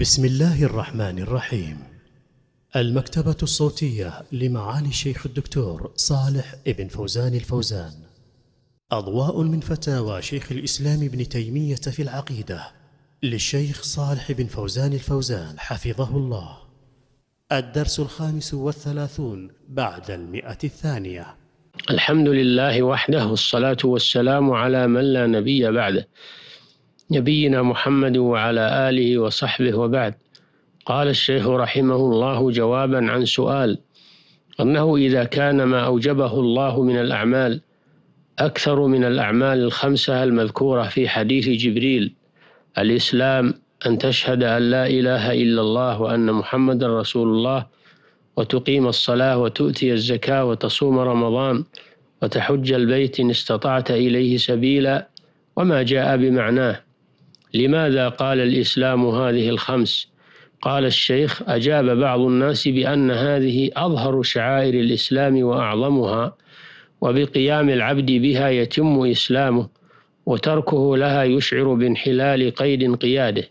بسم الله الرحمن الرحيم المكتبة الصوتية لمعالي الشيخ الدكتور صالح ابن فوزان الفوزان أضواء من فتاوى شيخ الإسلام ابن تيمية في العقيدة للشيخ صالح بن فوزان الفوزان حفظه الله الدرس الخامس والثلاثون بعد المئة الثانية الحمد لله وحده والصلاة والسلام على من لا نبي بعده نبينا محمد وعلى آله وصحبه وبعد قال الشيخ رحمه الله جوابا عن سؤال أنه إذا كان ما أوجبه الله من الأعمال أكثر من الأعمال الخمسة المذكورة في حديث جبريل الإسلام أن تشهد أن لا إله إلا الله وأن محمد رسول الله وتقيم الصلاة وتؤتي الزكاة وتصوم رمضان وتحج البيت إن استطعت إليه سبيلا وما جاء بمعناه لماذا قال الإسلام هذه الخمس؟ قال الشيخ أجاب بعض الناس بأن هذه أظهر شعائر الإسلام وأعظمها وبقيام العبد بها يتم إسلامه وتركه لها يشعر بانحلال قيد قياده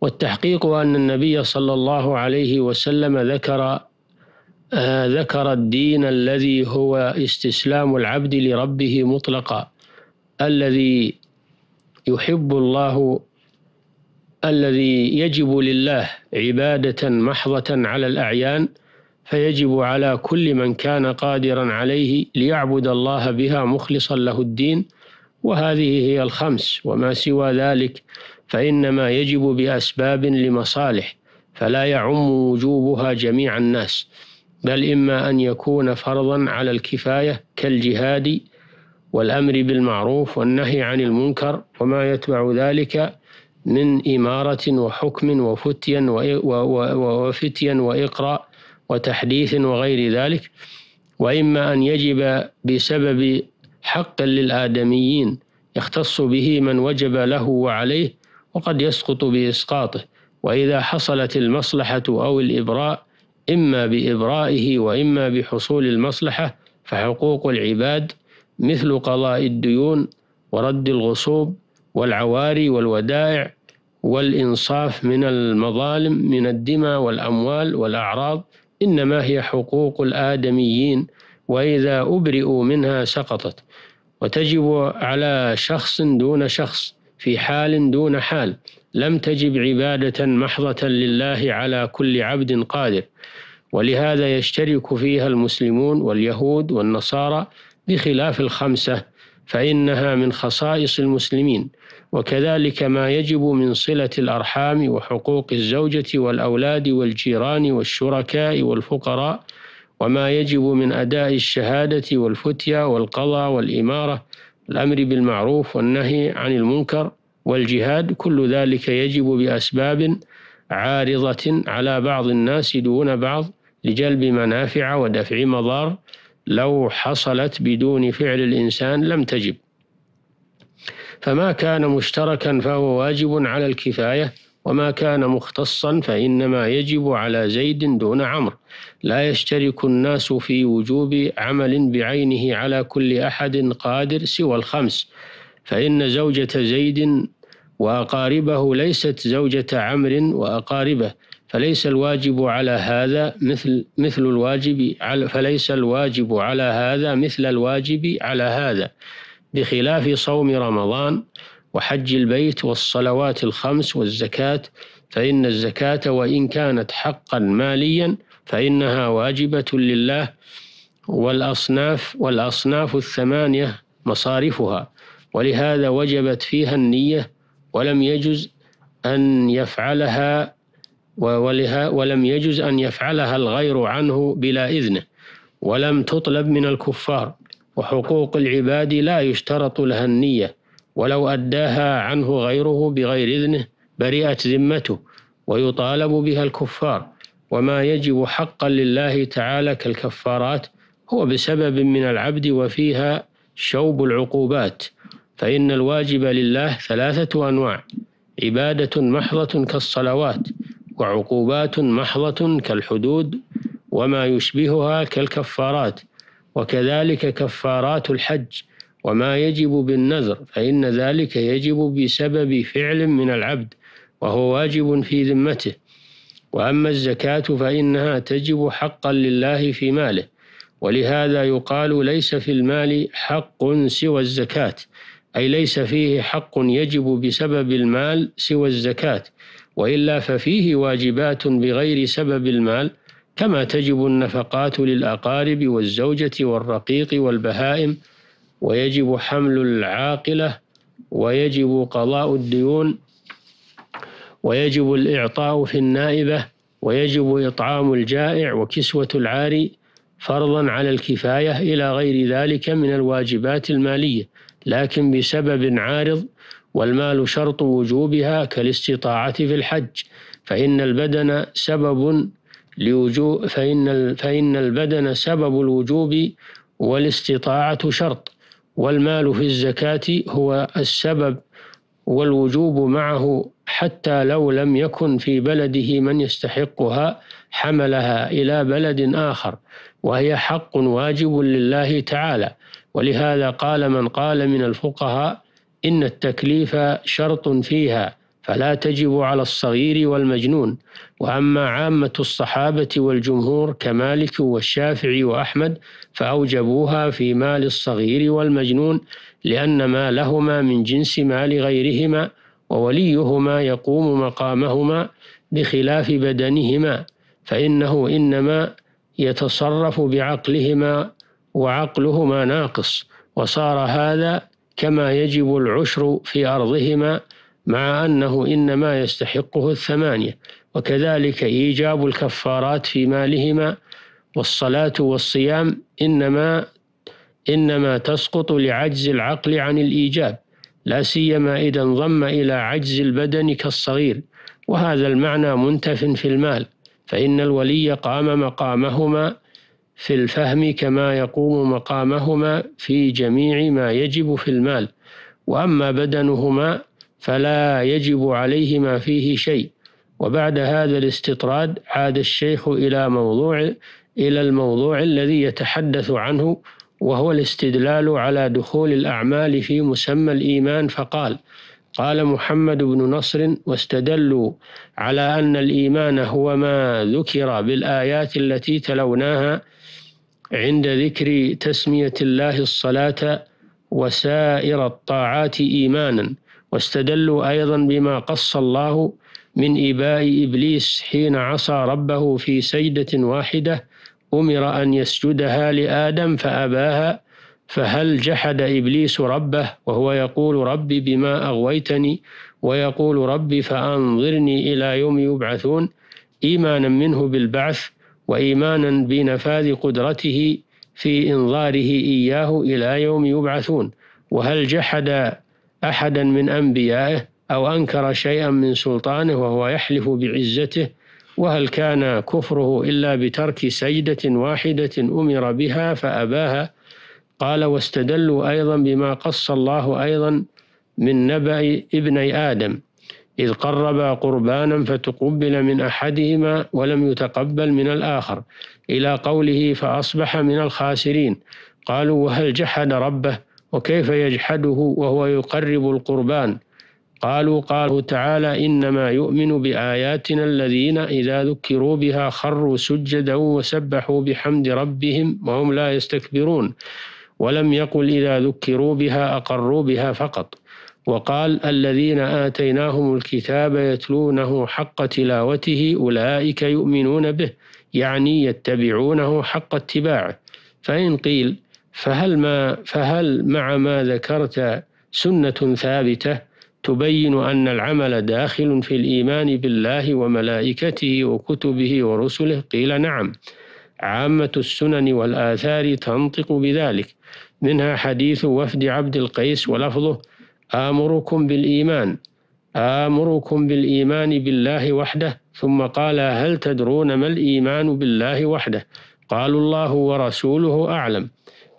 والتحقيق أن النبي صلى الله عليه وسلم ذكر آه ذكر الدين الذي هو استسلام العبد لربه مطلقا الذي يحب الله الذي يجب لله عبادة محضة على الأعيان فيجب على كل من كان قادرا عليه ليعبد الله بها مخلصا له الدين وهذه هي الخمس وما سوى ذلك فإنما يجب بأسباب لمصالح فلا يعم وجوبها جميع الناس بل إما أن يكون فرضا على الكفاية كالجهاد والأمر بالمعروف والنهي عن المنكر وما يتبع ذلك من إمارة وحكم وفتيا وفتيا وإقراء وتحديث وغير ذلك وإما أن يجب بسبب حق للآدميين يختص به من وجب له وعليه وقد يسقط بإسقاطه وإذا حصلت المصلحة أو الإبراء إما بإبرائه وإما بحصول المصلحة فحقوق العباد مثل قضاء الديون ورد الغصوب والعواري والودائع والإنصاف من المظالم من الدماء والأموال والأعراض إنما هي حقوق الآدميين وإذا أبرئوا منها سقطت وتجب على شخص دون شخص في حال دون حال لم تجب عبادة محضة لله على كل عبد قادر ولهذا يشترك فيها المسلمون واليهود والنصارى بخلاف الخمسة فإنها من خصائص المسلمين وكذلك ما يجب من صلة الأرحام وحقوق الزوجة والأولاد والجيران والشركاء والفقراء وما يجب من أداء الشهادة والفتية والقضاء والإمارة الأمر بالمعروف والنهي عن المنكر والجهاد كل ذلك يجب بأسباب عارضة على بعض الناس دون بعض لجلب منافع ودفع مضار لو حصلت بدون فعل الإنسان لم تجب فما كان مشتركا فهو واجب على الكفاية وما كان مختصا فإنما يجب على زيد دون عمرو لا يشترك الناس في وجوب عمل بعينه على كل أحد قادر سوى الخمس فإن زوجة زيد وأقاربه ليست زوجة عمر وأقاربه فليس الواجب على هذا مثل مثل الواجب على فليس الواجب على هذا مثل الواجب على هذا بخلاف صوم رمضان وحج البيت والصلوات الخمس والزكاة فإن الزكاة وإن كانت حقا ماليا فإنها واجبة لله والأصناف والأصناف الثمانية مصارفها ولهذا وجبت فيها النية ولم يجز أن يفعلها ولها ولم يجز أن يفعلها الغير عنه بلا إذنه ولم تطلب من الكفار وحقوق العباد لا يشترط لها النية ولو أداها عنه غيره بغير إذنه برئت ذمته ويطالب بها الكفار وما يجب حقا لله تعالى كالكفارات هو بسبب من العبد وفيها شوب العقوبات فإن الواجب لله ثلاثة أنواع عبادة محضة كالصلوات وعقوبات محضة كالحدود وما يشبهها كالكفارات وكذلك كفارات الحج وما يجب بالنذر فإن ذلك يجب بسبب فعل من العبد وهو واجب في ذمته وأما الزكاة فإنها تجب حقا لله في ماله ولهذا يقال ليس في المال حق سوى الزكاة أي ليس فيه حق يجب بسبب المال سوى الزكاة وإلا ففيه واجبات بغير سبب المال كما تجب النفقات للأقارب والزوجة والرقيق والبهائم ويجب حمل العاقلة ويجب قضاء الديون ويجب الإعطاء في النائبة ويجب إطعام الجائع وكسوة العاري فرضا على الكفاية إلى غير ذلك من الواجبات المالية لكن بسبب عارض والمال شرط وجوبها كالاستطاعة في الحج فإن البدن سبب لوجوب فإن فإن البدن سبب الوجوب والاستطاعة شرط والمال في الزكاة هو السبب والوجوب معه حتى لو لم يكن في بلده من يستحقها حملها إلى بلد آخر وهي حق واجب لله تعالى ولهذا قال من قال من الفقهاء إن التكليف شرط فيها فلا تجب على الصغير والمجنون وأما عامة الصحابة والجمهور كمالك والشافعي وأحمد فأوجبوها في مال الصغير والمجنون لأن ما لهما من جنس مال غيرهما ووليهما يقوم مقامهما بخلاف بدنهما فإنه إنما يتصرف بعقلهما وعقلهما ناقص وصار هذا كما يجب العشر في أرضهما مع أنه إنما يستحقه الثمانية وكذلك إيجاب الكفارات في مالهما والصلاة والصيام إنما إنما تسقط لعجز العقل عن الإيجاب لا سيما إذا انضم إلى عجز البدن كالصغير وهذا المعنى منتف في المال فإن الولي قام مقامهما في الفهم كما يقوم مقامهما في جميع ما يجب في المال وأما بدنهما فلا يجب عليهما فيه شيء وبعد هذا الاستطراد عاد الشيخ إلى موضوع إلى الموضوع الذي يتحدث عنه وهو الاستدلال على دخول الأعمال في مسمى الإيمان فقال قال محمد بن نصر واستدلوا على أن الإيمان هو ما ذكر بالآيات التي تلوناها عند ذكر تسمية الله الصلاة وسائر الطاعات إيمانا واستدلوا أيضا بما قص الله من إباء إبليس حين عصى ربه في سجدة واحدة أمر أن يسجدها لآدم فأباها فهل جحد إبليس ربه وهو يقول ربي بما أغويتني ويقول ربي فأنظرني إلى يوم يبعثون إيمانا منه بالبعث وإيمانا بنفاذ قدرته في إنظاره إياه إلى يوم يبعثون وهل جحد أحدا من أنبيائه أو أنكر شيئا من سلطانه وهو يحلف بعزته وهل كان كفره إلا بترك سيدة واحدة أمر بها فأباها قال واستدلوا أيضا بما قص الله أيضا من نبأ ابني آدم إذ قربا قربانا فتقبل من أحدهما ولم يتقبل من الآخر إلى قوله فأصبح من الخاسرين قالوا وهل جحد ربه وكيف يجحده وهو يقرب القربان قالوا قاله تعالى إنما يؤمن بآياتنا الذين إذا ذكروا بها خروا سجدا وسبحوا بحمد ربهم وهم لا يستكبرون ولم يقل إذا ذكروا بها أقروا بها فقط وقال الذين آتيناهم الكتاب يتلونه حق تلاوته أولئك يؤمنون به يعني يتبعونه حق اتباعه فإن قيل فهل, ما فهل مع ما ذكرت سنة ثابتة تبين أن العمل داخل في الإيمان بالله وملائكته وكتبه ورسله قيل نعم عامة السنن والآثار تنطق بذلك منها حديث وفد عبد القيس ولفظه آمركم بالإيمان آمركم بالإيمان بالله وحده ثم قال هل تدرون ما الإيمان بالله وحده قالوا الله ورسوله أعلم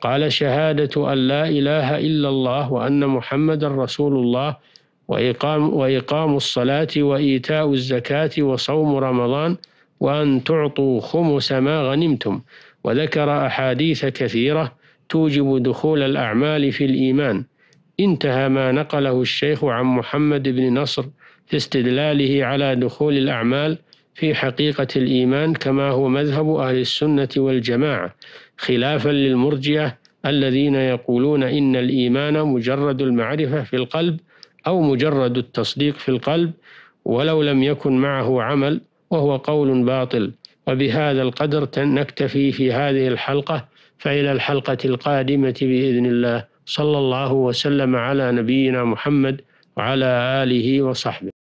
قال شهادة أن لا إله إلا الله وأن محمدا رسول الله وإقام, وإقام الصلاة وإيتاء الزكاة وصوم رمضان وأن تعطوا خمس ما غنمتم وذكر أحاديث كثيرة توجب دخول الأعمال في الإيمان انتهى ما نقله الشيخ عن محمد بن نصر في استدلاله على دخول الأعمال في حقيقة الإيمان كما هو مذهب أهل السنة والجماعة خلافا للمرجئة الذين يقولون إن الإيمان مجرد المعرفة في القلب أو مجرد التصديق في القلب ولو لم يكن معه عمل وهو قول باطل وبهذا القدر نكتفي في هذه الحلقة فإلى الحلقة القادمة بإذن الله صلى الله وسلم على نبينا محمد وعلى آله وصحبه